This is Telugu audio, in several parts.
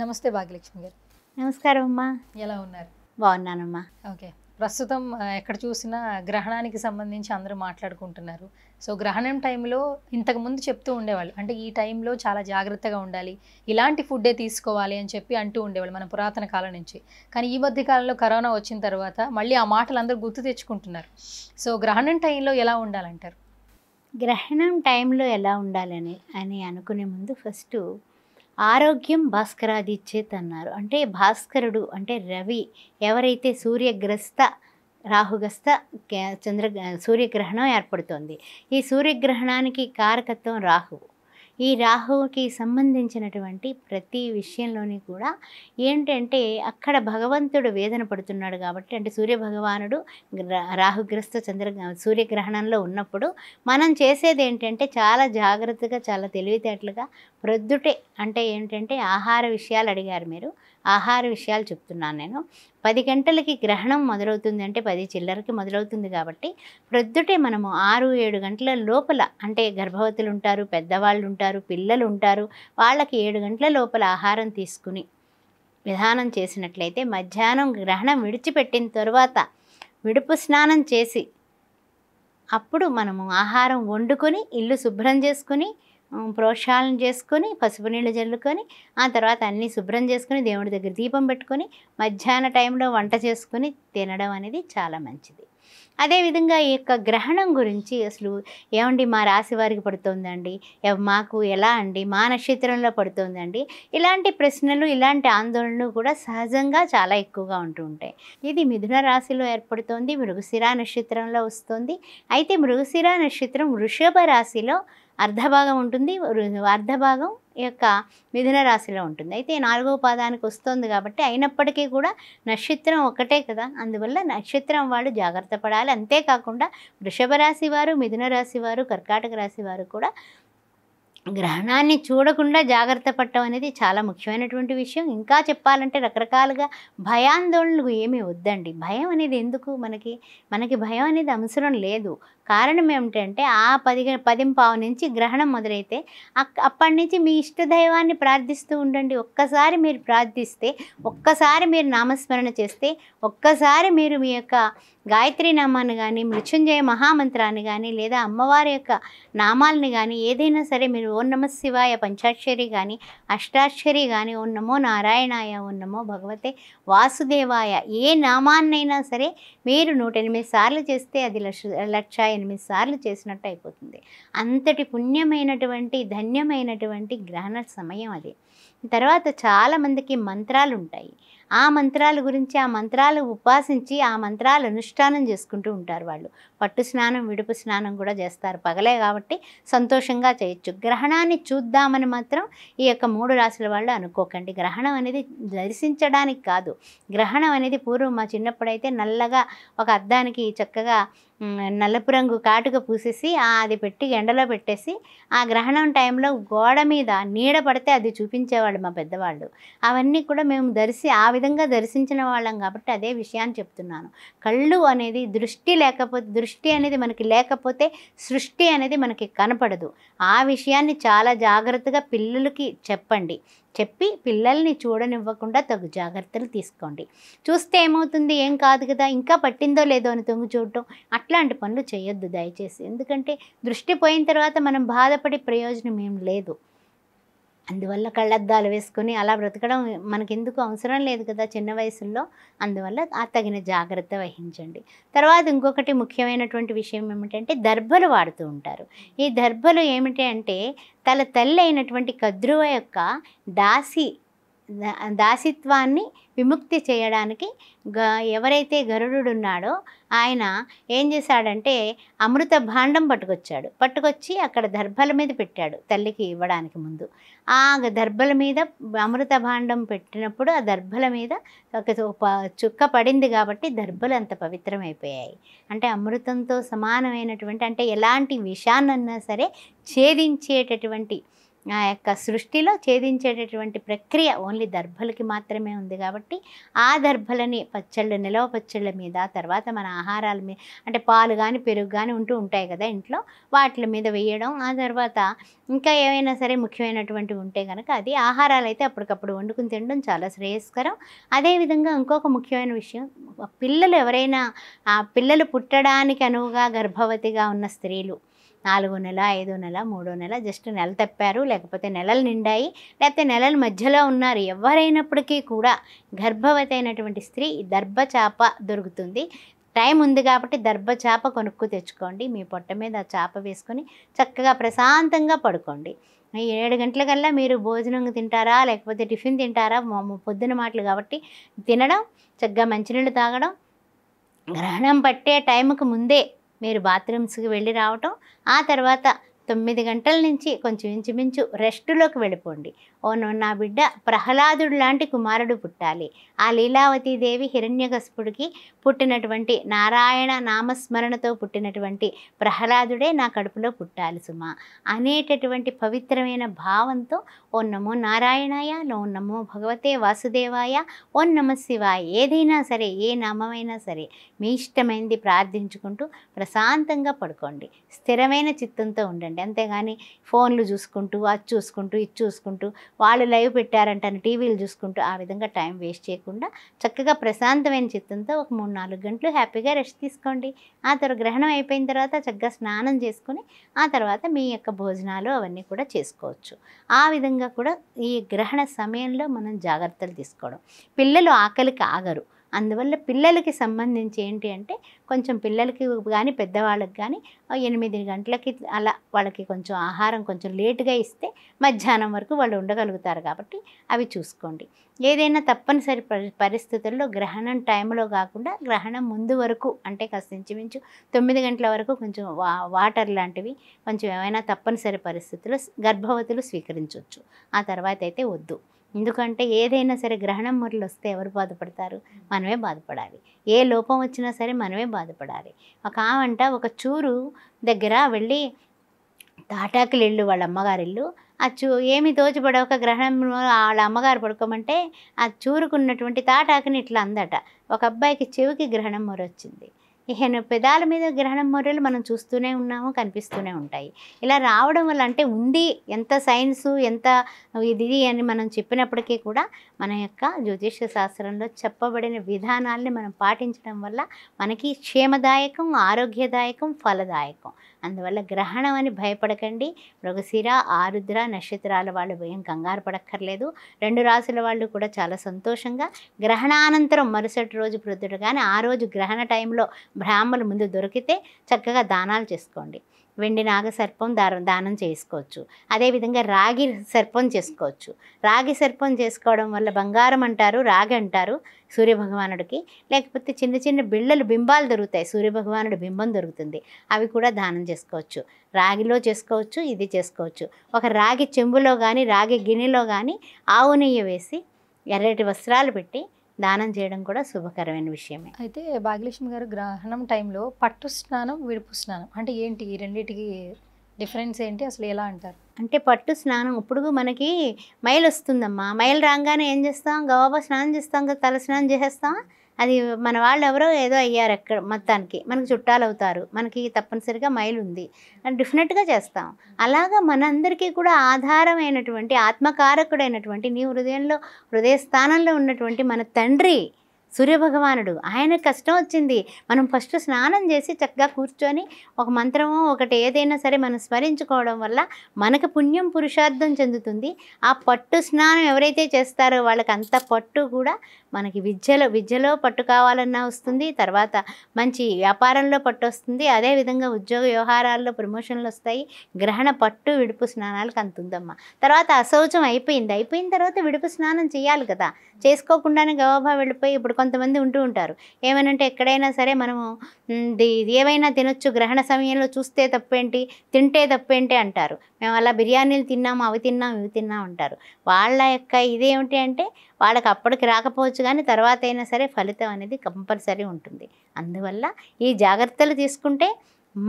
నమస్తే భాగ్యలక్ష్మి గారు నమస్కారం అమ్మా ఎలా ఉన్నారు బాగున్నానమ్మా ఓకే ప్రస్తుతం ఎక్కడ చూసినా గ్రహణానికి సంబంధించి అందరూ మాట్లాడుకుంటున్నారు సో గ్రహణం టైంలో ఇంతకుముందు చెప్తూ ఉండేవాళ్ళు అంటే ఈ టైంలో చాలా జాగ్రత్తగా ఉండాలి ఇలాంటి ఫుడ్డే తీసుకోవాలి అని చెప్పి అంటూ ఉండేవాళ్ళు మన పురాతన కాలం నుంచి కానీ ఈ మధ్య కాలంలో కరోనా వచ్చిన తర్వాత మళ్ళీ ఆ మాటలు అందరూ గుర్తు తెచ్చుకుంటున్నారు సో గ్రహణం టైంలో ఎలా ఉండాలంటారు గ్రహణం టైంలో ఎలా ఉండాలని అని అనుకునే ముందు ఫస్ట్ ఆరోగ్యం భాస్కరాదిచ్చేత్ అన్నారు అంటే భాస్కరుడు అంటే రవి ఎవరైతే సూర్యగ్రస్త రాహుగస్త చంద్ర సూర్యగ్రహణం ఏర్పడుతోంది ఈ సూర్యగ్రహణానికి కారకత్వం రాహువు ఈ రాహువుకి సంబంధించినటువంటి ప్రతి విషయంలోని కూడా ఏంటంటే అక్కడ భగవంతుడు వేదన పడుతున్నాడు కాబట్టి అంటే సూర్యభగవానుడు రాహుగ్రస్త చంద్ర సూర్యగ్రహణంలో ఉన్నప్పుడు మనం చేసేది ఏంటంటే చాలా జాగ్రత్తగా చాలా తెలివితేటలుగా ప్రొద్దుటే అంటే ఏంటంటే ఆహార విషయాలు అడిగారు మీరు ఆహార విషయాలు చెప్తున్నాను నేను పది గంటలకి గ్రహణం మొదలవుతుంది అంటే పది చిల్లరకి మొదలవుతుంది కాబట్టి ప్రొద్దుటే మనము ఆరు ఏడు గంటల లోపల అంటే గర్భవతులు ఉంటారు పెద్దవాళ్ళు ఉంటారు పిల్లలు ఉంటారు వాళ్ళకి ఏడు గంటల లోపల ఆహారం తీసుకుని విధానం చేసినట్లయితే మధ్యాహ్నం గ్రహణం విడిచిపెట్టిన తర్వాత విడుపు స్నానం చేసి అప్పుడు మనము ఆహారం వండుకొని ఇల్లు శుభ్రం చేసుకుని ప్రోక్షాలను చేసుకొని పసుపు నీళ్ళు చల్లుకొని ఆ తర్వాత అన్నీ శుభ్రం చేసుకొని దేవుడి దగ్గర దీపం పెట్టుకొని మధ్యాహ్న టైంలో వంట చేసుకొని తినడం అనేది చాలా మంచిది అదేవిధంగా ఈ యొక్క గ్రహణం గురించి అసలు ఏమండి మా రాశి వారికి పడుతుందండి మాకు ఎలా అండి మా నక్షత్రంలో పడుతుందండి ఇలాంటి ప్రశ్నలు ఇలాంటి ఆందోళనలు కూడా సహజంగా చాలా ఎక్కువగా ఉంటూ ఉంటాయి ఇది మిథున రాశిలో ఏర్పడుతోంది మృగశిరా నక్షత్రంలో వస్తుంది అయితే మృగశిరా నక్షత్రం వృషభ రాశిలో అర్ధభాగం ఉంటుంది అర్ధభాగం యొక్క మిథున రాశిలో ఉంటుంది అయితే నాలుగో పాదానికి వస్తుంది కాబట్టి అయినప్పటికీ కూడా నక్షత్రం ఒకటే కదా అందువల్ల నక్షత్రం వాళ్ళు జాగ్రత్త పడాలి అంతేకాకుండా వృషభ రాశి వారు మిథున రాశి వారు కర్కాటక రాశి వారు కూడా గ్రహణాన్ని చూడకుండా జాగ్రత్త పడటం అనేది చాలా ముఖ్యమైనటువంటి విషయం ఇంకా చెప్పాలంటే రకరకాలుగా భయాందోళనలు ఏమీ వద్దండి భయం అనేది ఎందుకు మనకి మనకి భయం అనేది అవసరం లేదు కారణం ఏమిటంటే ఆ పది పదింపావు నుంచి గ్రహణం మొదలైతే అప్పటి నుంచి మీ ఇష్టదైవాన్ని ప్రార్థిస్తూ ఉండండి ఒక్కసారి మీరు ప్రార్థిస్తే ఒక్కసారి మీరు నామస్మరణ చేస్తే ఒక్కసారి మీరు మీ యొక్క గాయత్రి నామాన్ని కానీ మృత్యుంజయ మహామంత్రాన్ని కానీ లేదా అమ్మవారి యొక్క నామాలని కానీ ఏదైనా సరే మీరు ఓం నమ శివాయ పంచాక్షరి కానీ అష్టాక్షరి కానీ ఓం నమో నారాయణాయ ఓం నమో భగవతే వాసుదేవాయ ఏ నామాన్నైనా సరే మీరు నూట ఎనిమిది సార్లు చేస్తే అది లక్ష లక్ష ఎనిమిది సార్లు చేసినట్టు అయిపోతుంది అంతటి పుణ్యమైనటువంటి ధన్యమైనటువంటి గ్రహణ సమయం అది తర్వాత చాలామందికి మంత్రాలు ఉంటాయి ఆ మంత్రాల గురించి ఆ మంత్రాలు ఉపాసించి ఆ మంత్రాలు అనుష్ఠానం చేసుకుంటూ ఉంటారు వాళ్ళు పట్టు స్నానం విడుపు స్నానం కూడా చేస్తారు పగలే కాబట్టి సంతోషంగా చేయొచ్చు గ్రహణాన్ని చూద్దామని మాత్రం ఈ యొక్క మూడు రాశుల వాళ్ళు అనుకోకండి గ్రహణం అనేది దర్శించడానికి కాదు గ్రహణం అనేది పూర్వం మా చిన్నప్పుడైతే నల్లగా ఒక అద్దానికి చక్కగా నలుపు రంగు కాటుక పూసేసి అది పెట్టి ఎండలో పెట్టేసి ఆ గ్రహణం టైంలో గోడ మీద నీడ పడితే అది చూపించేవాళ్ళు మా పెద్దవాళ్ళు అవన్నీ కూడా మేము దర్శి ఆ విధంగా దర్శించిన వాళ్ళం కాబట్టి అదే విషయాన్ని చెప్తున్నాను కళ్ళు అనేది దృష్టి లేకపోతే దృష్టి అనేది మనకి లేకపోతే సృష్టి అనేది మనకి కనపడదు ఆ విషయాన్ని చాలా జాగ్రత్తగా పిల్లలకి చెప్పండి చెప్పి పిల్లల్ని చూడనివ్వకుండా తగు జాగ్రత్తలు తీసుకోండి చూస్తే ఏమవుతుంది ఏం కాదు కదా ఇంకా పట్టిందో లేదో అని తొంగి చూడటం అట్లాంటి పనులు చేయొద్దు దయచేసి ఎందుకంటే దృష్టి పోయిన తర్వాత మనం బాధపడే ప్రయోజనం ఏం లేదు అందువల్ల కళ్ళద్దాలు వేసుకొని అలా బ్రతకడం మనకెందుకు అవసరం లేదు కదా చిన్న వయసులో అందువల్ల ఆ తగిన జాగ్రత్త వహించండి తర్వాత ఇంకొకటి ముఖ్యమైనటువంటి విషయం ఏమిటంటే దర్భలు వాడుతూ ఉంటారు ఈ దర్భలు ఏమిటి అంటే తల తల్లి అయినటువంటి కద్రువ యొక్క దాసి దాసిత్వాన్ని విముక్తి చేయడానికి గ ఎవరైతే గరుడున్నాడో ఆయన ఏం చేశాడంటే అమృత భాండం పట్టుకొచ్చాడు పట్టుకొచ్చి అక్కడ దర్భల మీద పెట్టాడు తల్లికి ఇవ్వడానికి ముందు ఆ దర్భల మీద అమృత భాండం పెట్టినప్పుడు ఆ దర్భల మీద ఒక చుక్క పడింది కాబట్టి దర్భలు అంత పవిత్రమైపోయాయి అంటే అమృతంతో సమానమైనటువంటి అంటే ఎలాంటి విషాన్నన్నా సరే ఛేదించేటటువంటి ఆ యొక్క సృష్టిలో ఛేదించేటటువంటి ప్రక్రియ ఓన్లీ దర్భలకి మాత్రమే ఉంది కాబట్టి ఆ దర్భలని పచ్చళ్ళు నిలవ పచ్చళ్ళ మీద తర్వాత మన ఆహారాల మీద అంటే పాలు కానీ పెరుగు కానీ ఉంటూ ఉంటాయి కదా ఇంట్లో వాటి మీద వేయడం ఆ తర్వాత ఇంకా ఏమైనా సరే ముఖ్యమైనటువంటివి ఉంటే కనుక అది ఆహారాలు అయితే అప్పటికప్పుడు వండుకుని తినడం చాలా శ్రేయస్కరం అదేవిధంగా ఇంకొక ముఖ్యమైన విషయం పిల్లలు ఎవరైనా ఆ పిల్లలు పుట్టడానికి అనువుగా గర్భవతిగా ఉన్న స్త్రీలు నాలుగో నెల ఐదో నెల మూడో నెల జస్ట్ నెల తప్పారు లేకపోతే నెలలు నిండాయి లేకపోతే నెలల మధ్యలో ఉన్నారు ఎవరైనప్పటికీ కూడా గర్భవతి అయినటువంటి స్త్రీ దర్భచాప దొరుకుతుంది టైం ఉంది కాబట్టి దర్భచాప కొనుక్కు తెచ్చుకోండి మీ పొట్ట మీద ఆ చేప వేసుకొని చక్కగా ప్రశాంతంగా పడుకోండి ఏడు గంటలకల్లా మీరు భోజనం తింటారా లేకపోతే టిఫిన్ తింటారా పొద్దున మాటలు కాబట్టి తినడం చక్కగా మంచినీళ్ళు తాగడం గ్రహణం పట్టే టైంకు ముందే మీరు బాత్రూమ్స్కి వెళ్ళి రావటం ఆ తర్వాత తొమ్మిది గంటల నుంచి కొంచెం ఇంచుమించు రెస్ట్లోకి వెళ్ళిపోండి ఓను నా బిడ్డ ప్రహ్లాదుడు లాంటి కుమారుడు పుట్టాలి ఆ లీలావతీదేవి హిరణ్యగస్పుడికి పుట్టినటువంటి నారాయణ నామస్మరణతో పుట్టినటువంటి ప్రహ్లాదుడే నా కడుపులో పుట్టాలి సుమ అనేటటువంటి పవిత్రమైన భావంతో ఓ నమో నారాయణాయ ఓ నమో భగవతే వాసుదేవాయ ఓ నమ శివాయ ఏదైనా సరే ఏ నామమైనా సరే మీ ఇష్టమైంది ప్రార్థించుకుంటూ ప్రశాంతంగా పడుకోండి స్థిరమైన చిత్తంతో ఉండండి అంతేగాని ఫోన్లు చూసుకుంటూ అది చూసుకుంటూ ఇది చూసుకుంటూ వాళ్ళు లైవ్ పెట్టారంటని టీవీలు చూసుకుంటూ ఆ విధంగా టైం వేస్ట్ చేయకుండా చక్కగా ప్రశాంతమైన చిత్తంతో ఒక మూడు నాలుగు గంటలు హ్యాపీగా రెస్ట్ తీసుకోండి ఆ తర్వాత గ్రహణం అయిపోయిన తర్వాత చక్కగా స్నానం చేసుకుని ఆ తర్వాత మీ యొక్క భోజనాలు అవన్నీ కూడా చేసుకోవచ్చు ఆ విధంగా కూడా ఈ గ్రహణ సమయంలో మనం జాగ్రత్తలు తీసుకోవడం పిల్లలు ఆకలికి ఆగరు అందువల్ల పిల్లలకి సంబంధించి ఏంటి అంటే కొంచెం పిల్లలకి కానీ పెద్దవాళ్ళకి కానీ ఎనిమిది గంటలకి అలా వాళ్ళకి కొంచెం ఆహారం కొంచెం లేటుగా ఇస్తే మధ్యాహ్నం వరకు వాళ్ళు ఉండగలుగుతారు కాబట్టి అవి చూసుకోండి ఏదైనా తప్పనిసరి పరిస్థితుల్లో గ్రహణం టైంలో కాకుండా గ్రహణం ముందు వరకు అంటే కాస్త ఇంచుమించు తొమ్మిది గంటల వరకు కొంచెం వాటర్ లాంటివి కొంచెం ఏమైనా తప్పనిసరి పరిస్థితుల్లో గర్భవతులు స్వీకరించవచ్చు ఆ తర్వాత అయితే వద్దు ఎందుకంటే ఏదైనా సరే గ్రహణం మొదలు వస్తే ఎవరు బాధపడతారు మనమే బాధపడాలి ఏ లోపం వచ్చినా సరే మనమే బాధపడాలి ఒక ఆవంట ఒక చూరు దగ్గర వెళ్ళి తాటాకులు ఇల్లు వాళ్ళ అమ్మగారి ఇల్లు ఆ చూ ఏమి దోచిపడవక గ్రహణం వాళ్ళ అమ్మగారు పడుకోమంటే ఆ చూరుకున్నటువంటి తాటాకుని ఇట్లా అందట ఒక అబ్బాయికి చెవికి గ్రహణం మొరొచ్చింది ఇహను పెదాల మీద గ్రహణం మొరలు మనం చూస్తూనే ఉన్నాము కనిపిస్తూనే ఉంటాయి ఇలా రావడం వల్ల అంటే ఉంది ఎంత సైన్స్ ఎంత ఇది అని మనం చెప్పినప్పటికీ కూడా మన యొక్క జ్యోతిష్య శాస్త్రంలో చెప్పబడిన విధానాల్ని మనం పాటించడం వల్ల మనకి క్షేమదాయకం ఆరోగ్యదాయకం ఫలదాయకం అందువల్ల గ్రహణం అని భయపడకండి మృగశిర ఆరుద్ర నక్షత్రాల వాళ్ళు భయం కంగారు పడక్కర్లేదు రెండు రాసుల వాళ్ళు కూడా చాలా సంతోషంగా గ్రహణానంతరం మరుసటి రోజు ప్రొద్దుట కానీ ఆ రోజు గ్రహణ టైంలో బ్రాహ్మలు ముందు దొరికితే చక్కగా దానాలు చేసుకోండి వెండి నాగ సర్పం దానం చేసుకోవచ్చు అదేవిధంగా రాగి సర్పం చేసుకోవచ్చు రాగి సర్పం చేసుకోవడం వల్ల బంగారం అంటారు రాగి అంటారు సూర్యభగవానుడికి లేకపోతే చిన్న చిన్న బిళ్ళలు బింబాలు దొరుకుతాయి సూర్యభగవానుడి బింబం దొరుకుతుంది అవి కూడా దానం చేసుకోవచ్చు రాగిలో చేసుకోవచ్చు ఇది చేసుకోవచ్చు ఒక రాగి చెంబులో కానీ రాగి గిన్నెలో కానీ ఆవు నెయ్యి వేసి ఎర్రటి వస్త్రాలు పెట్టి దానం చేయడం కూడా శుభకరమైన విషయమే అయితే భాగ్యలక్ష్మి గారు గ్రహణం టైంలో పట్టు స్నానం విడుపు స్నానం అంటే ఏంటి ఈ రెండింటికి డిఫరెన్స్ ఏంటి అసలు ఎలా అంటారు అంటే పట్టు స్నానం ఇప్పుడు మనకి మైలు వస్తుందమ్మా మైలు రాగానే ఏం చేస్తాం గవాబా స్నానం చేస్తాం కదా తల స్నానం చేసేస్తాం అది మన వాళ్ళు ఎవరో ఏదో అయ్యారు ఎక్కడ మొత్తానికి మనకు చుట్టాలు అవుతారు మనకి తప్పనిసరిగా మైలు ఉంది అని డెఫినెట్గా చేస్తాం అలాగా మనందరికీ కూడా ఆధారమైనటువంటి ఆత్మకారకుడైనటువంటి నీ హృదయంలో హృదయ స్థానంలో ఉన్నటువంటి మన తండ్రి సూర్యభగవానుడు ఆయన కష్టం వచ్చింది మనం ఫస్ట్ స్నానం చేసి చక్కగా కూర్చొని ఒక మంత్రమో ఒకటి ఏదైనా సరే మనం స్మరించుకోవడం వల్ల మనకు పుణ్యం పురుషార్థం చెందుతుంది ఆ పట్టు స్నానం ఎవరైతే చేస్తారో వాళ్ళకి అంత పట్టు కూడా మనకి విద్యలో విద్యలో పట్టు కావాలన్నా వస్తుంది తర్వాత మంచి వ్యాపారంలో పట్టు వస్తుంది అదేవిధంగా ఉద్యోగ వ్యవహారాల్లో ప్రమోషన్లు వస్తాయి గ్రహణ పట్టు విడుపు స్నానాలకు అంతుందమ్మా తర్వాత అశౌచం అయిపోయింది అయిపోయిన తర్వాత విడుపు స్నానం చేయాలి కదా చేసుకోకుండానే గవాభా వెళ్ళిపోయి ఇప్పుడు కొంతమంది ఉంటూ ఉంటారు ఏమనంటే ఎక్కడైనా సరే మనము ఏవైనా తినొచ్చు గ్రహణ సమయంలో చూస్తే తప్పేంటి తింటే తప్పేంటి అంటారు మేము అలా బిర్యానీలు తిన్నాము అవి తిన్నాం ఇవి తిన్నాం అంటారు వాళ్ళ యొక్క ఇదేమిటి అంటే వాళ్ళకి అప్పటికి రాకపోవచ్చు కానీ తర్వాత అయినా సరే ఫలితం అనేది కంపల్సరీ ఉంటుంది అందువల్ల ఈ జాగ్రత్తలు తీసుకుంటే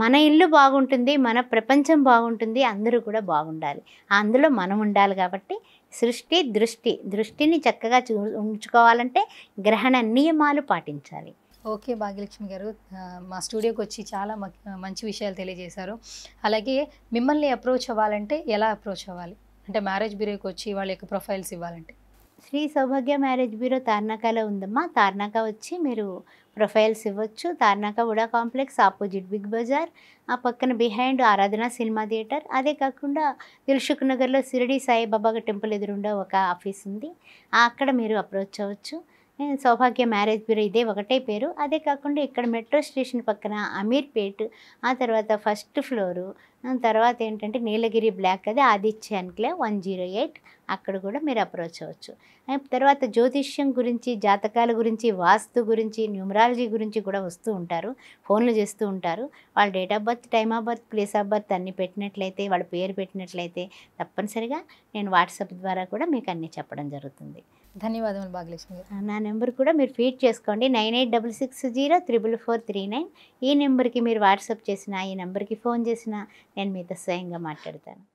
మన ఇల్లు బాగుంటుంది మన ప్రపంచం బాగుంటుంది అందరూ కూడా బాగుండాలి అందులో మనం ఉండాలి కాబట్టి సృష్టి దృష్టి దృష్టిని చక్కగా చూ ఉంచుకోవాలంటే గ్రహణ నియమాలు పాటించాలి ఓకే భాగ్యలక్ష్మి గారు మా స్టూడియోకి వచ్చి చాలా మంచి విషయాలు తెలియజేశారు అలాగే మిమ్మల్ని అప్రోచ్ అవ్వాలంటే ఎలా అప్రోచ్ అవ్వాలి అంటే మ్యారేజ్ బ్యూరోకి వచ్చి వాళ్ళ యొక్క ప్రొఫైల్స్ ఇవ్వాలంటే శ్రీ సౌభాగ్య మ్యారేజ్ బ్యూరో తార్నాకాలో ఉందమ్మా తార్నాక వచ్చి మీరు ప్రొఫైల్స్ ఇవ్వచ్చు తార్నాక ఉడా కాంప్లెక్స్ ఆపోజిట్ బిగ్ బజార్ ఆ పక్కన బిహైండ్ ఆరాధన సినిమా థియేటర్ అదే కాకుండా దిల్షుక్ నగర్లో సిరిడి సాయిబాబా టెంపుల్ ఎదురుండే ఒక ఆఫీస్ ఉంది అక్కడ మీరు అప్రోచ్ అవ్వచ్చు సౌభాగ్య మ్యారేజ్ బ్యూరో ఇదే ఒకటే పేరు అదే కాకుండా ఇక్కడ మెట్రో స్టేషన్ పక్కన అమీర్పేట్ ఆ తర్వాత ఫస్ట్ ఫ్లోరు తర్వాత ఏంటంటే నీలగిరి బ్లాక్ అది Aditya enclave one zero eight అక్కడ కూడా మీరు అప్రోచ్ అవ్వచ్చు తర్వాత జ్యోతిష్యం గురించి జాతకాల గురించి వాస్తు గురించి న్యూమరాలజీ గురించి కూడా వస్తూ ఉంటారు ఫోన్లు చేస్తూ ఉంటారు వాళ్ళ date of birth time of birth place of birth అన్ని పెట్టినట్లయితే వాళ్ళ పేరు పెట్టినట్లయితే తప్పనిసరిగా నేను వాట్సాప్ ద్వారా కూడా మీకు అన్నీ చెప్పడం జరుగుతుంది ధన్యవాదములు భాగ్యలక్ష్మి నా నెంబర్ కూడా మీరు ఫీడ్ చేసుకోండి nine eight double six zero triple four three nine ఈ నెంబర్కి మీరు వాట్సాప్ చేసిన ఈ నెంబర్కి ఫోన్ చేసిన నేను మీతో స్వయంగా మాట్లాడతాను